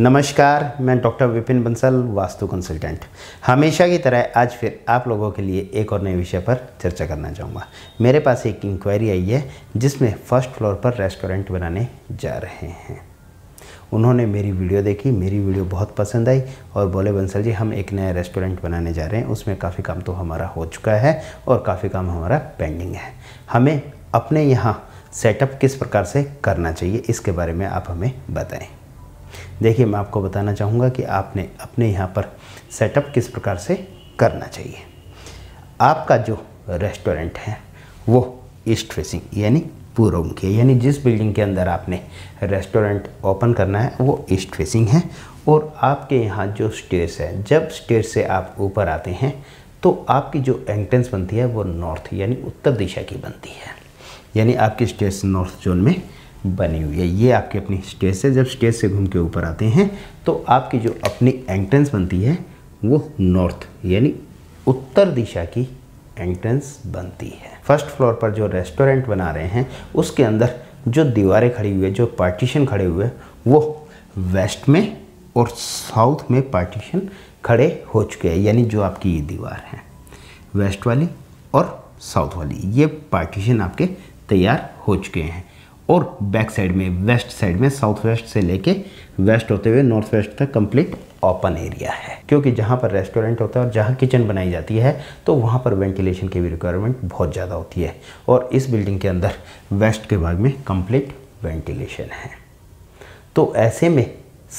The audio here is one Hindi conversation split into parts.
नमस्कार मैं डॉक्टर विपिन बंसल वास्तु कंसल्टेंट हमेशा की तरह आज फिर आप लोगों के लिए एक और नए विषय पर चर्चा करना चाहूँगा मेरे पास एक इंक्वायरी आई है जिसमें फर्स्ट फ्लोर पर रेस्टोरेंट बनाने जा रहे हैं उन्होंने मेरी वीडियो देखी मेरी वीडियो बहुत पसंद आई और बोले बंसल जी हम एक नया रेस्टोरेंट बनाने जा रहे हैं उसमें काफ़ी काम तो हमारा हो चुका है और काफ़ी काम हमारा पेंडिंग है हमें अपने यहाँ सेटअप किस प्रकार से करना चाहिए इसके बारे में आप हमें बताएं देखिए मैं आपको बताना चाहूँगा कि आपने अपने यहाँ पर सेटअप किस प्रकार से करना चाहिए आपका जो रेस्टोरेंट है वो ईस्ट फेसिंग यानी पूर्व मुखी यानी जिस बिल्डिंग के अंदर आपने रेस्टोरेंट ओपन करना है वो ईस्ट फेसिंग है और आपके यहाँ जो स्टेयर्स है जब स्टेयर से आप ऊपर आते हैं तो आपकी जो एंट्रेंस बनती है वो नॉर्थ यानी उत्तर दिशा की बनती है यानी आपकी स्टेयर्स नॉर्थ जोन में बनी हुई है ये आपके अपनी स्टेज से जब स्टेज से घूम के ऊपर आते हैं तो आपकी जो अपनी एंट्रेंस बनती है वो नॉर्थ यानी उत्तर दिशा की एंट्रेंस बनती है फर्स्ट फ्लोर पर जो रेस्टोरेंट बना रहे हैं उसके अंदर जो दीवारें खड़ी हुई है जो पार्टीशन खड़े हुए हैं वो वेस्ट में और साउथ में पार्टीशन खड़े हो चुके हैं यानी जो आपकी ये दीवार है वेस्ट वाली और साउथ वाली ये पार्टीशन आपके तैयार हो चुके हैं और बैक साइड में वेस्ट साइड में साउथ वेस्ट से लेके वेस्ट होते हुए नॉर्थ वेस्ट तक कंप्लीट ओपन एरिया है क्योंकि जहाँ पर रेस्टोरेंट होता है और जहाँ किचन बनाई जाती है तो वहाँ पर वेंटिलेशन की भी रिक्वायरमेंट बहुत ज़्यादा होती है और इस बिल्डिंग के अंदर वेस्ट के भाग में कंप्लीट वेंटिलेशन है तो ऐसे में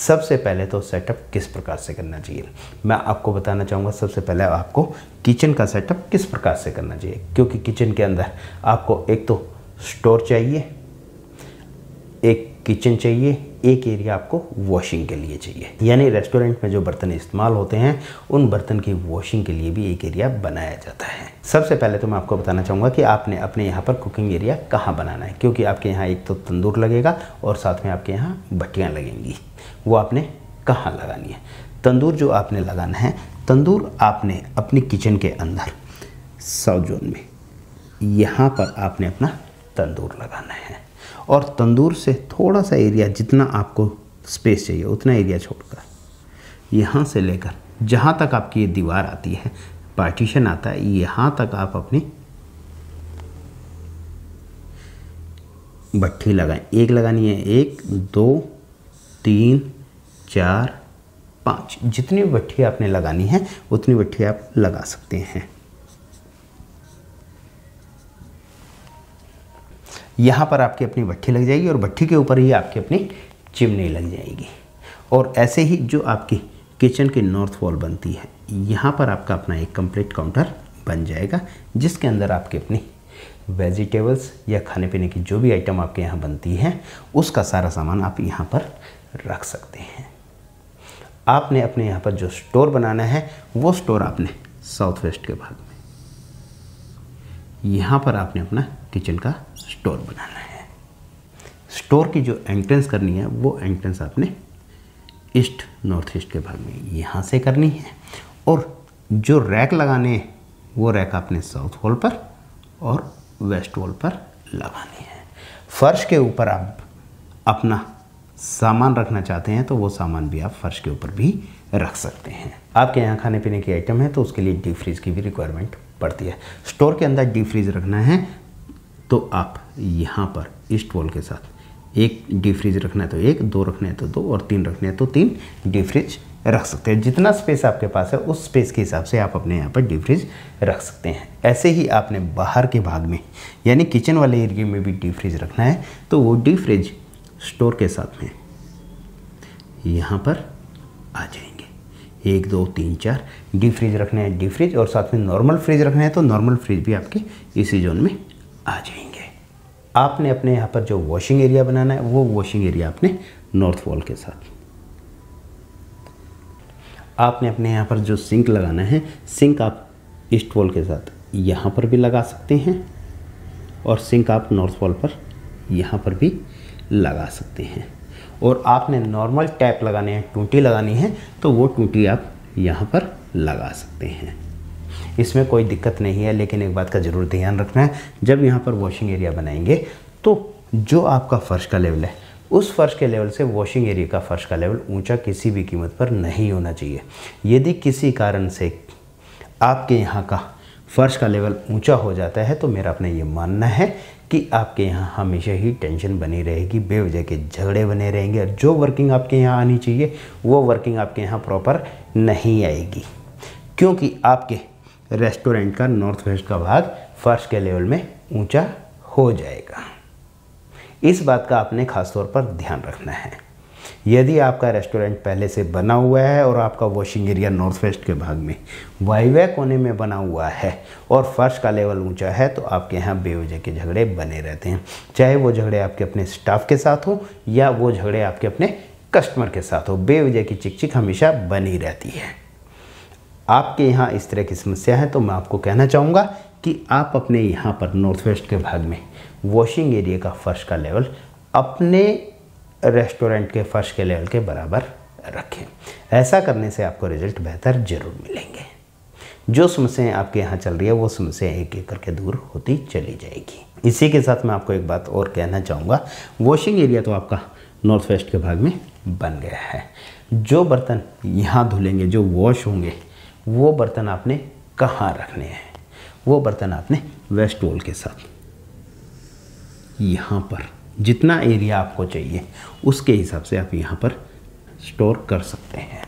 सबसे पहले तो सेटअप किस प्रकार से करना चाहिए मैं आपको बताना चाहूँगा सबसे पहले आपको किचन का सेटअप किस प्रकार से करना चाहिए क्योंकि किचन के अंदर आपको एक तो स्टोर चाहिए एक किचन चाहिए एक एरिया आपको वॉशिंग के लिए चाहिए यानी रेस्टोरेंट में जो बर्तन इस्तेमाल होते हैं उन बर्तन की वॉशिंग के लिए भी एक एरिया बनाया जाता है सबसे पहले तो मैं आपको बताना चाहूँगा कि आपने अपने यहाँ पर कुकिंग एरिया कहाँ बनाना है क्योंकि आपके यहाँ एक तो तंदूर लगेगा और साथ में आपके यहाँ भट्टियाँ लगेंगी वो आपने कहाँ लगानी है तंदूर जो आपने लगाना है तंदूर आपने अपनी किचन के अंदर साउथ जोन में यहाँ पर आपने अपना तंदूर लगाना है और तंदूर से थोड़ा सा एरिया जितना आपको स्पेस चाहिए उतना एरिया छोड़कर यहाँ से लेकर जहाँ तक आपकी ये दीवार आती है पार्टीशन आता है यहाँ तक आप अपनी भट्ठी लगाएं एक लगानी है एक दो तीन चार पाँच जितनी भट्ठी आपने लगानी है उतनी भट्ठी आप लगा सकते हैं यहाँ पर आपकी अपनी भट्ठी लग जाएगी और भट्ठी के ऊपर ही आपकी अपनी चिमनी लग जाएगी और ऐसे ही जो आपकी किचन की नॉर्थ वॉल बनती है यहाँ पर आपका अपना एक कंप्लीट काउंटर बन जाएगा जिसके अंदर आपकी अपनी वेजिटेबल्स या खाने पीने की जो भी आइटम आपके यहाँ बनती है उसका सारा सामान आप यहाँ पर रख सकते हैं आपने अपने यहाँ पर जो स्टोर बनाना है वो स्टोर आपने साउथ वेस्ट के भाग में यहाँ पर आपने अपना किचन का स्टोर बनाना है स्टोर की जो एंट्रेंस करनी है वो एंट्रेंस आपने ईस्ट नॉर्थ ईस्ट के भाग में यहाँ से करनी है और जो रैक लगाने वो रैक आपने साउथ वॉल पर और वेस्ट वॉल पर लगानी है फर्श के ऊपर आप अपना सामान रखना चाहते हैं तो वो सामान भी आप फर्श के ऊपर भी रख सकते हैं आपके यहाँ खाने पीने की आइटम है तो उसके लिए डीप फ्रीज की भी रिक्वायरमेंट पड़ती है स्टोर के अंदर डीप फ्रीज रखना है तो आप यहाँ पर ईस्ट वॉल के साथ एक डी फ्रिज रखना है तो एक दो रखना है तो दो और तीन रखना है तो तीन डी फ्रिज रख सकते हैं जितना स्पेस आपके पास है उस स्पेस के हिसाब से आप अपने यहाँ पर डी फ्रिज रख सकते हैं ऐसे ही आपने बाहर के भाग में यानी किचन वाले एरिए में भी डी फ्रिज रखना है तो वो डी फ्रिज स्टोर के साथ में यहाँ पर आ जाएंगे एक दो तीन चार डी फ्रिज रखने हैं डी फ्रिज और साथ में नॉर्मल फ्रिज रखना है तो नॉर्मल फ्रिज भी आपके इसी जोन में आ जाएंगे आपने अपने यहाँ पर जो वॉशिंग एरिया बनाना है वो वॉशिंग एरिया आपने नॉर्थ वॉल के साथ आपने अपने यहाँ पर जो सिंक लगाना है सिंक आप ईस्ट वॉल के साथ यहाँ पर भी लगा सकते हैं और सिंक आप नॉर्थ वॉल पर यहाँ पर भी लगा सकते हैं और आपने नॉर्मल टैप लगाने हैं टूटी लगानी है तो वो टूटी आप यहाँ पर लगा सकते हैं इसमें कोई दिक्कत नहीं है लेकिन एक बात का ज़रूर ध्यान रखना है जब यहाँ पर वॉशिंग एरिया बनाएंगे तो जो आपका फ़र्श का लेवल है उस फर्श के लेवल से वॉशिंग एरिया का फर्श का लेवल ऊंचा किसी भी कीमत पर नहीं होना चाहिए यदि किसी कारण से आपके यहाँ का फर्श का लेवल ऊंचा हो जाता है तो मेरा अपना ये मानना है कि आपके यहाँ हमेशा ही टेंशन बनी रहेगी बेवजह के झगड़े बने रहेंगे और जो वर्किंग आपके यहाँ आनी चाहिए वो वर्किंग आपके यहाँ प्रॉपर नहीं आएगी क्योंकि आपके रेस्टोरेंट का नॉर्थ वेस्ट का भाग फर्श के लेवल में ऊंचा हो जाएगा इस बात का आपने खासतौर पर ध्यान रखना है यदि आपका रेस्टोरेंट पहले से बना हुआ है और आपका वॉशिंग एरिया नॉर्थ वेस्ट के भाग में वाइवे कोने में बना हुआ है और फर्श का लेवल ऊंचा है तो आपके यहाँ बेवजह के झगड़े बने रहते हैं चाहे वो झगड़े आपके अपने स्टाफ के साथ हो या वो झगड़े आपके अपने कस्टमर के साथ हो बेवजह की चिकचिक हमेशा बनी रहती है आपके यहाँ इस तरह की समस्या है तो मैं आपको कहना चाहूँगा कि आप अपने यहाँ पर नॉर्थ वेस्ट के भाग में वॉशिंग एरिया का फर्श का लेवल अपने रेस्टोरेंट के फर्श के लेवल के बराबर रखें ऐसा करने से आपको रिजल्ट बेहतर जरूर मिलेंगे जो समस्याएं आपके यहाँ चल रही है वो समस्याएं एक एक करके दूर होती चली जाएगी इसी के साथ मैं आपको एक बात और कहना चाहूँगा वॉशिंग एरिया तो आपका नॉर्थ वेस्ट के भाग में बन गया है जो बर्तन यहाँ धुलेंगे जो वॉश होंगे वो बर्तन आपने कहाँ रखने हैं वो बर्तन आपने वेस्ट वॉल के साथ यहाँ पर जितना एरिया आपको चाहिए उसके हिसाब से आप यहाँ पर स्टोर कर सकते हैं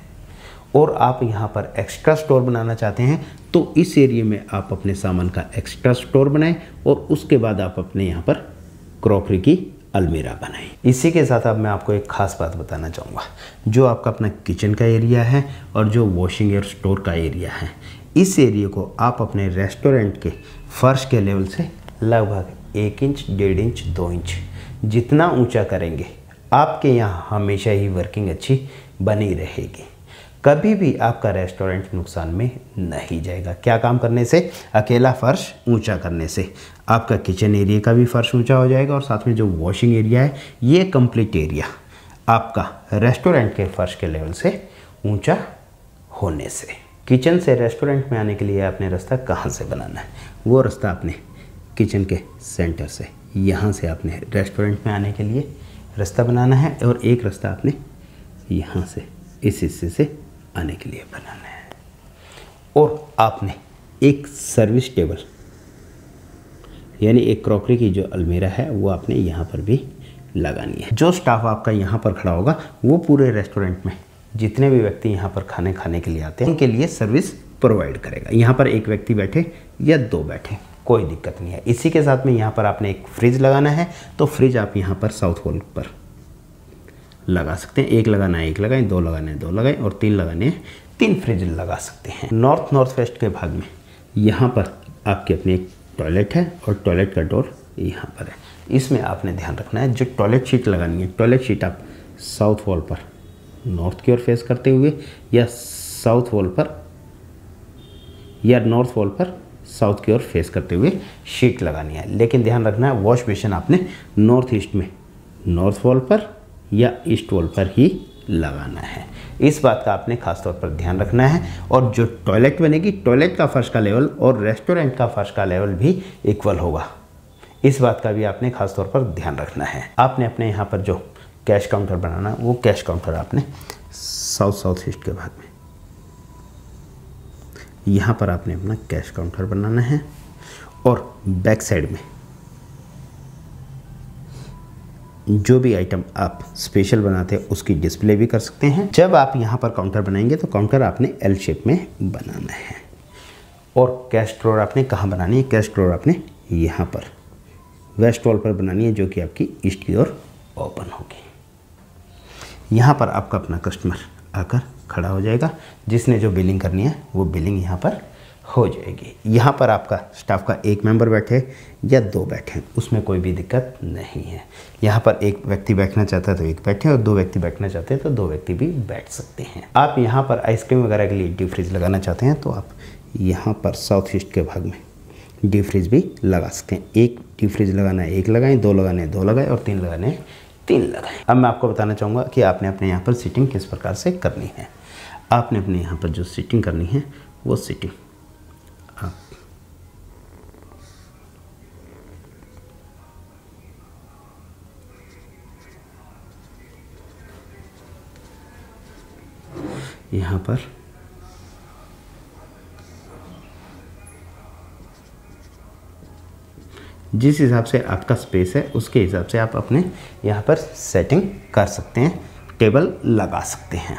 और आप यहाँ पर एक्स्ट्रा स्टोर बनाना चाहते हैं तो इस एरिए में आप अपने सामान का एक्स्ट्रा स्टोर बनाएं और उसके बाद आप अपने यहाँ पर क्रॉकरी की अलमीरा बनाई इसी के साथ अब मैं आपको एक ख़ास बात बताना चाहूँगा जो आपका अपना किचन का एरिया है और जो वॉशिंग एयर स्टोर का एरिया है इस एरिए को आप अपने रेस्टोरेंट के फर्श के लेवल से लगभग एक इंच डेढ़ इंच दो इंच जितना ऊंचा करेंगे आपके यहाँ हमेशा ही वर्किंग अच्छी बनी रहेगी कभी भी आपका रेस्टोरेंट नुकसान में नहीं जाएगा क्या काम करने से अकेला फ़र्श ऊंचा करने से आपका किचन एरिया का भी फ़र्श ऊंचा हो जाएगा और साथ में जो वॉशिंग एरिया है ये कंप्लीट एरिया आपका रेस्टोरेंट के फ़र्श के लेवल से ऊंचा होने से किचन से रेस्टोरेंट में आने के लिए आपने रास्ता कहाँ से बनाना है वो रास्ता आपने किचन के सेंटर से यहाँ से आपने रेस्टोरेंट में आने के लिए रास्ता बनाना है और एक रास्ता आपने यहाँ से इस हिस्से से आने के लिए बनाना है और आपने एक सर्विस टेबल यानी एक क्रॉकरी की जो अलमीरा है वो आपने यहाँ पर भी लगानी है जो स्टाफ आपका यहाँ पर खड़ा होगा वो पूरे रेस्टोरेंट में जितने भी व्यक्ति यहाँ पर खाने खाने के लिए आते हैं उनके लिए सर्विस प्रोवाइड करेगा यहाँ पर एक व्यक्ति बैठे या दो बैठे कोई दिक्कत नहीं है इसी के साथ में यहाँ पर आपने एक फ्रिज लगाना है तो फ्रिज आप यहाँ पर साउथ होल पर लगा सकते हैं एक लगाना है एक लगाएं दो लगाने दो लगाएं और तीन लगाने हैं तीन फ्रिज लगा सकते हैं नॉर्थ नॉर्थ वेस्ट के भाग में यहाँ पर आपकी अपनी एक टॉयलेट है और टॉयलेट का डोर यहाँ पर है इसमें आपने ध्यान रखना है जो टॉयलेट शीट लगानी है टॉयलेट शीट आप साउथ वॉल पर नॉर्थ की ओर फेस करते हुए या साउथ वॉल पर या नॉर्थ वॉल पर साउथ की ओर फेस करते हुए शीट लगानी है लेकिन ध्यान रखना है वॉश बेसिन आपने नॉर्थ ईस्ट में नॉर्थ वॉल पर या स्टोल पर ही लगाना है इस बात का आपने खासतौर पर ध्यान रखना है और जो टॉयलेट बनेगी टॉयलेट का फर्श का लेवल और रेस्टोरेंट का फर्श का लेवल भी इक्वल होगा इस बात का भी आपने खासतौर पर ध्यान रखना है आपने अपने यहाँ पर जो कैश काउंटर बनाना वो कैश काउंटर आपने साउथ साउथ ईस्ट के भाग में यहाँ पर आपने अपना कैश काउंटर बनाना है और बैक साइड में जो भी आइटम आप स्पेशल बनाते हैं उसकी डिस्प्ले भी कर सकते हैं जब आप यहाँ पर काउंटर बनाएंगे तो काउंटर आपने एल शेप में बनाना है और कैश ड्रॉर आपने कहाँ बनानी है कैश ड्रॉर आपने यहाँ पर वेस्ट वॉल पर बनानी है जो कि आपकी ईस्ट की ओर ओपन होगी यहाँ पर आपका अपना कस्टमर आकर खड़ा हो जाएगा जिसने जो बिलिंग करनी है वो बिलिंग यहाँ पर हो जाएगी यहाँ पर आपका स्टाफ का एक मेंबर बैठे या दो बैठे उसमें कोई भी दिक्कत नहीं है यहाँ पर एक व्यक्ति बैठना चाहता है तो एक बैठे और दो व्यक्ति बैठना चाहते हैं तो दो व्यक्ति भी बैठ सकते हैं आप यहाँ पर आइसक्रीम वगैरह के लिए डी फ्रिज लगाना चाहते हैं तो आप यहाँ पर साउथ ईस्ट के भाग में डी फ्रिज भी लगा सकते हैं एक डी फ्रिज लगाना है एक लगाएं दो लगाने दो लगाए और तीन लगाने तीन लगाएं अब मैं आपको बताना चाहूँगा कि आपने अपने यहाँ पर सीटिंग किस प्रकार से करनी है आपने अपने यहाँ पर जो सीटिंग करनी है वो सीटिंग यहाँ पर जिस हिसाब से आपका स्पेस है उसके हिसाब से आप अपने यहाँ पर सेटिंग कर सकते हैं टेबल लगा सकते हैं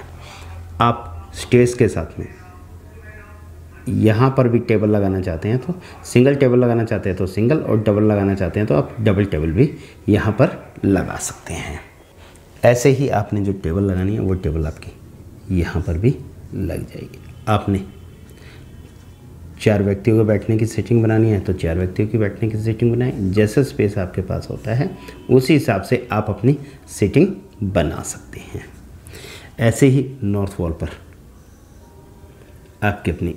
आप स्टेज के साथ में यहाँ पर भी टेबल लगाना चाहते हैं तो सिंगल टेबल लगाना चाहते हैं तो सिंगल और डबल लगाना चाहते हैं तो आप डबल टेबल भी यहाँ पर लगा सकते हैं ऐसे ही आपने जो टेबल लगानी है वो टेबल आपकी यहाँ पर भी लग जाएगी आपने चार व्यक्तियों के बैठने की सीटिंग बनानी है तो चार व्यक्तियों की बैठने की सीटिंग बनाएं जैसा स्पेस आपके पास होता है उसी हिसाब से आप अपनी सीटिंग बना सकते हैं ऐसे ही नॉर्थ वॉल पर आपकी अपनी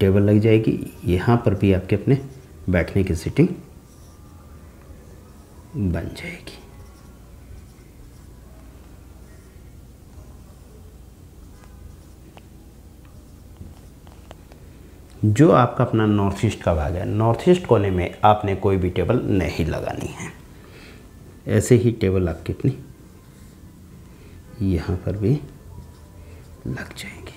टेबल लग जाएगी यहाँ पर भी आपके अपने बैठने की सीटिंग बन जाएगी जो आपका अपना नॉर्थ ईस्ट का भाग है नॉर्थ ईस्ट कोने में आपने कोई भी टेबल नहीं लगानी है ऐसे ही टेबल आपकी अपनी यहाँ पर भी लग जाएंगे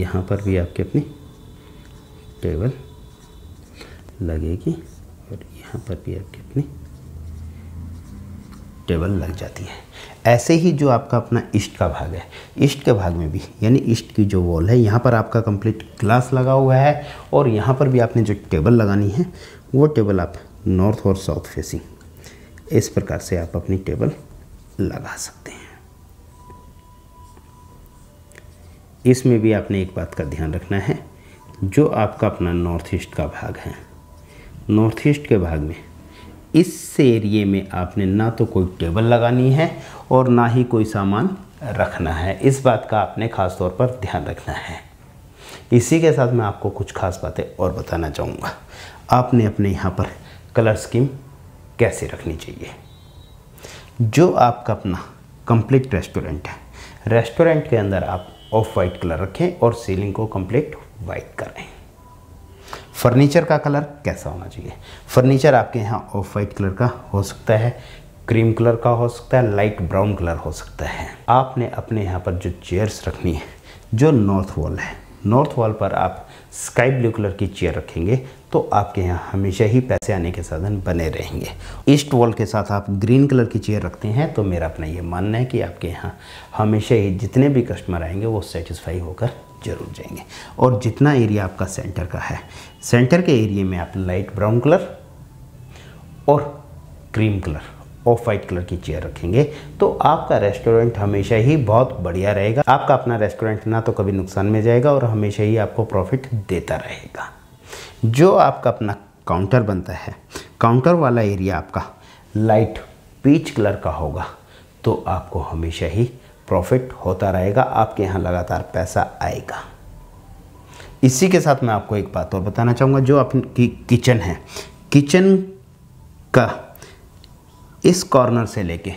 यहाँ पर भी आपकी अपनी टेबल लगेगी और यहाँ पर भी आपके अपनी टेबल लग जाती है ऐसे ही जो आपका अपना ईस्ट का भाग है ईस्ट के भाग में भी यानी ईस्ट की जो वॉल है यहाँ पर आपका कंप्लीट ग्लास लगा हुआ है और यहाँ पर भी आपने जो टेबल लगानी है वो टेबल आप नॉर्थ और साउथ फेसिंग इस प्रकार से आप अपनी टेबल लगा सकते हैं इसमें भी आपने एक बात का ध्यान रखना है जो आपका अपना नॉर्थ ईस्ट का भाग है नॉर्थ ईस्ट के भाग में इस एरिए में आपने ना तो कोई टेबल लगानी है और ना ही कोई सामान रखना है इस बात का आपने ख़ास तौर पर ध्यान रखना है इसी के साथ मैं आपको कुछ खास बातें और बताना चाहूँगा आपने अपने यहाँ पर कलर स्कीम कैसे रखनी चाहिए जो आपका अपना कंप्लीट रेस्टोरेंट है रेस्टोरेंट के अंदर आप ऑफ वाइट कलर रखें और सीलिंग को कंप्लीट वाइट करें फर्नीचर का कलर कैसा होना चाहिए फर्नीचर आपके यहाँ ऑफ वाइट कलर का हो सकता है क्रीम कलर का हो सकता है लाइट ब्राउन कलर हो सकता है आपने अपने यहाँ पर जो चेयर्स रखनी है जो नॉर्थ वॉल है नॉर्थ वॉल पर आप स्काई ब्लू कलर की चेयर रखेंगे तो आपके यहाँ हमेशा ही पैसे आने के साधन बने रहेंगे ईस्ट वॉल के साथ आप ग्रीन कलर की चेयर रखते हैं तो मेरा अपना ये मानना है कि आपके यहाँ हमेशा ही जितने भी कस्टमर आएंगे वो सेटिस्फाई होकर जरूर जाएंगे और जितना एरिया आपका सेंटर का है सेंटर के एरिए में आप लाइट ब्राउन कलर और cream colour off white colour की चेयर रखेंगे तो आपका रेस्टोरेंट हमेशा ही बहुत बढ़िया रहेगा आपका अपना रेस्टोरेंट ना तो कभी नुकसान में जाएगा और हमेशा ही आपको प्रॉफिट देता रहेगा जो आपका अपना काउंटर बनता है काउंटर वाला एरिया आपका लाइट पीच कलर का होगा तो आपको हमेशा ही प्रॉफिट होता रहेगा आपके यहाँ लगातार पैसा आएगा इसी के साथ मैं आपको एक बात और बताना चाहूँगा जो आपकी किचन है किचन का इस कॉर्नर से लेके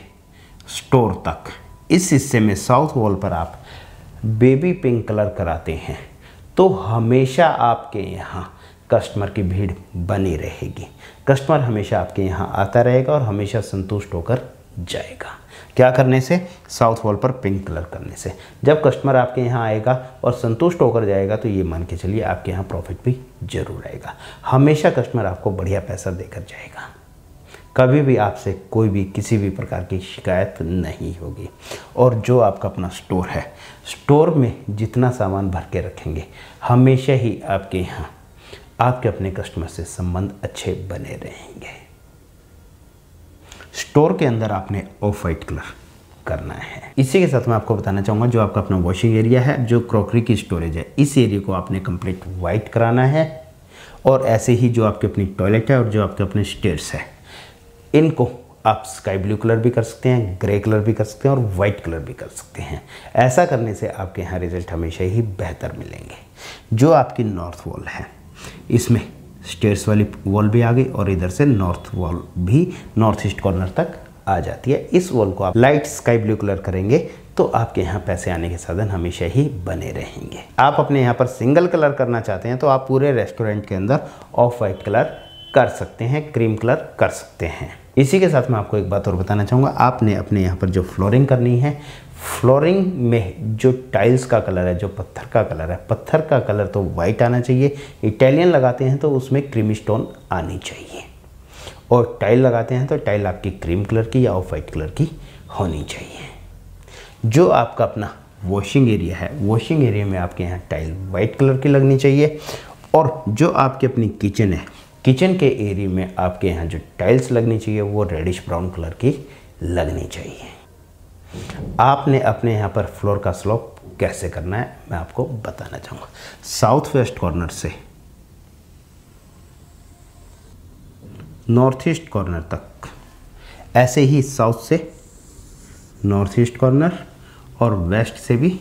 स्टोर तक इस हिस्से में साउथ वॉल पर आप बेबी पिंक कलर कराते हैं तो हमेशा आपके यहाँ कस्टमर की भीड़ बनी रहेगी कस्टमर हमेशा आपके यहाँ आता रहेगा और हमेशा संतुष्ट होकर जाएगा क्या करने से साउथ वॉल पर पिंक कलर करने से जब कस्टमर आपके यहाँ आएगा और संतुष्ट होकर जाएगा तो ये मान के चलिए आपके यहाँ प्रॉफिट भी जरूर आएगा हमेशा कस्टमर आपको बढ़िया पैसा देकर जाएगा कभी भी आपसे कोई भी किसी भी प्रकार की शिकायत नहीं होगी और जो आपका अपना स्टोर है स्टोर में जितना सामान भर के रखेंगे हमेशा ही आपके यहाँ आपके अपने कस्टमर से संबंध अच्छे बने रहेंगे स्टोर के अंदर आपने ऑफ वाइट कलर करना है इसी के साथ मैं आपको बताना चाहूँगा जो आपका अपना वॉशिंग एरिया है जो क्रॉकरी की स्टोरेज है इस एरिया को आपने कम्प्लीट वाइट कराना है और ऐसे ही जो आपकी अपनी टॉयलेट है और जो आपके अपने स्टेयर्स है इनको आप स्काई ब्लू कलर भी कर सकते हैं ग्रे कलर भी कर सकते हैं और वाइट कलर भी कर सकते हैं ऐसा करने से आपके यहाँ रिजल्ट हमेशा ही बेहतर मिलेंगे जो आपकी नॉर्थ वॉल है इसमें स्टेयर्स वाली वॉल भी आ गई और इधर से नॉर्थ वॉल भी नॉर्थ ईस्ट कॉर्नर तक आ जाती है इस वॉल को आप लाइट स्काई ब्लू कलर करेंगे तो आपके यहाँ पैसे आने के साधन हमेशा ही बने रहेंगे आप अपने यहाँ पर सिंगल कलर करना चाहते हैं तो आप पूरे रेस्टोरेंट के अंदर ऑफ वाइट कलर कर सकते हैं क्रीम कलर कर सकते हैं इसी के साथ मैं आपको एक बात और बताना चाहूँगा आपने अपने यहाँ पर जो फ्लोरिंग करनी है फ्लोरिंग में जो टाइल्स का कलर है जो पत्थर का कलर है पत्थर का कलर तो वाइट आना चाहिए इटालियन लगाते हैं तो उसमें क्रीमी स्टोन आनी चाहिए और टाइल लगाते हैं तो टाइल आपकी क्रीम कलर की या ऑफ वाइट कलर की होनी चाहिए जो आपका अपना वॉशिंग एरिया है वॉशिंग एरिया में आपके यहाँ टाइल वाइट कलर की लगनी चाहिए और जो आपकी अपनी किचन है किचन के एरिया में आपके यहाँ जो टाइल्स लगनी चाहिए वो रेडिश ब्राउन कलर की लगनी चाहिए आपने अपने यहाँ पर फ्लोर का स्लोप कैसे करना है मैं आपको बताना चाहूँगा साउथ वेस्ट कॉर्नर से नॉर्थ ईस्ट कॉर्नर तक ऐसे ही साउथ से नॉर्थ ईस्ट कॉर्नर और वेस्ट से भी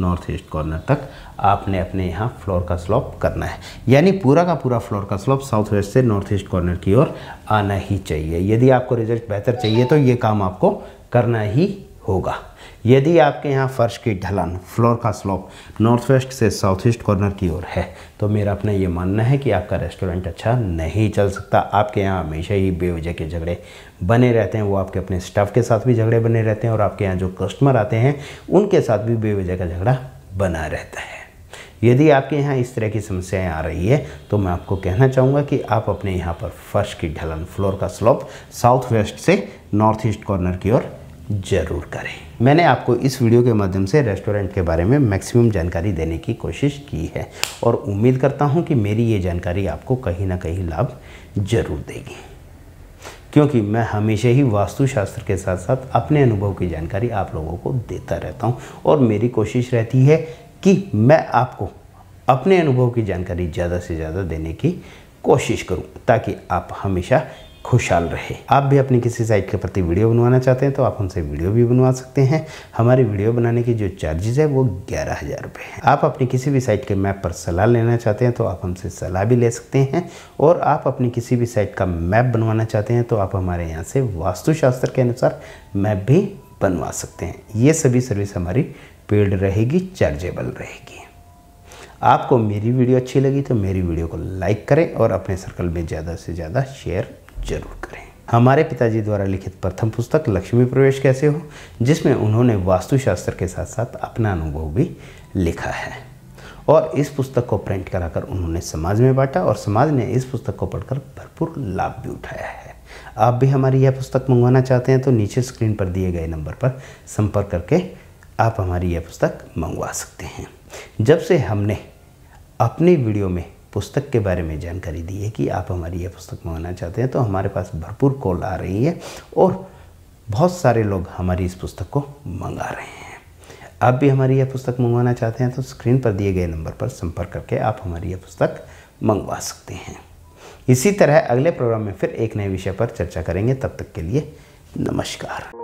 नॉर्थ ईस्ट कॉर्नर तक आपने अपने यहाँ फ्लोर का स्लॉप करना है यानी पूरा का पूरा फ्लोर का स्लॉप साउथ वेस्ट से नॉर्थ ईस्ट कॉर्नर की ओर आना ही चाहिए यदि आपको रिजल्ट बेहतर चाहिए तो ये काम आपको करना ही होगा यदि आपके यहाँ फर्श की ढलान फ्लोर का स्लोप नॉर्थ वेस्ट से साउथ ईस्ट कॉर्नर की ओर है तो मेरा अपना ये मानना है कि आपका रेस्टोरेंट अच्छा नहीं चल सकता आपके यहाँ हमेशा ही बेवजह के झगड़े बने रहते हैं वो आपके अपने स्टाफ के साथ भी झगड़े बने रहते हैं और आपके यहाँ जो कस्टमर आते हैं उनके साथ भी बेवजह का झगड़ा बना रहता है यदि आपके यहाँ इस तरह की समस्याएं आ रही है तो मैं आपको कहना चाहूँगा कि आप अपने यहाँ पर फर्श की ढलन फ्लोर का स्लोप साउथ वेस्ट से नॉर्थ ईस्ट कॉर्नर की ओर ज़रूर करें मैंने आपको इस वीडियो के माध्यम से रेस्टोरेंट के बारे में मैक्सिमम जानकारी देने की कोशिश की है और उम्मीद करता हूँ कि मेरी ये जानकारी आपको कहीं ना कहीं लाभ ज़रूर देगी क्योंकि मैं हमेशा ही वास्तुशास्त्र के साथ साथ अपने अनुभव की जानकारी आप लोगों को देता रहता हूँ और मेरी कोशिश रहती है कि मैं आपको अपने अनुभव की जानकारी ज़्यादा से ज़्यादा देने की कोशिश करूँ ताकि आप हमेशा खुशहाल रहे आप भी अपनी किसी साइट के प्रति वीडियो बनवाना चाहते हैं तो आप उनसे वीडियो भी बनवा सकते हैं हमारी वीडियो बनाने की जो चार्जेज़ है वो ग्यारह हज़ार रुपये हैं आप अपनी किसी भी साइट के मैप पर सलाह लेना चाहते हैं तो आप हमसे सलाह भी ले सकते हैं और आप अपनी किसी भी साइट का मैप बनवाना चाहते हैं तो आप हमारे यहाँ से वास्तुशास्त्र के अनुसार मैप भी बनवा सकते हैं ये सभी सर्विस हमारी पेड रहेगी चार्जेबल रहेगी आपको मेरी वीडियो अच्छी लगी तो मेरी वीडियो को लाइक करें और अपने सर्कल में ज़्यादा से ज़्यादा शेयर जरूर करें हमारे पिताजी द्वारा लिखित प्रथम पुस्तक लक्ष्मी प्रवेश कैसे हो जिसमें उन्होंने वास्तुशास्त्र के साथ साथ अपना अनुभव भी लिखा है और इस पुस्तक को प्रिंट कराकर उन्होंने समाज में बांटा और समाज ने इस पुस्तक को पढ़कर भरपूर लाभ भी उठाया है आप भी हमारी यह पुस्तक मंगवाना चाहते हैं तो नीचे स्क्रीन पर दिए गए नंबर पर संपर्क करके आप हमारी यह पुस्तक मंगवा सकते हैं जब से हमने अपने वीडियो में पुस्तक के बारे में जानकारी दी है कि आप हमारी ये पुस्तक मंगाना चाहते हैं तो हमारे पास भरपूर कॉल आ रही है और बहुत सारे लोग हमारी इस पुस्तक को मंगा रहे हैं आप भी हमारी यह पुस्तक मंगवाना चाहते हैं तो स्क्रीन पर दिए गए नंबर पर संपर्क करके आप हमारी यह पुस्तक मंगवा सकते हैं इसी तरह अगले प्रोग्राम में फिर एक नए विषय पर चर्चा करेंगे तब तक के लिए नमस्कार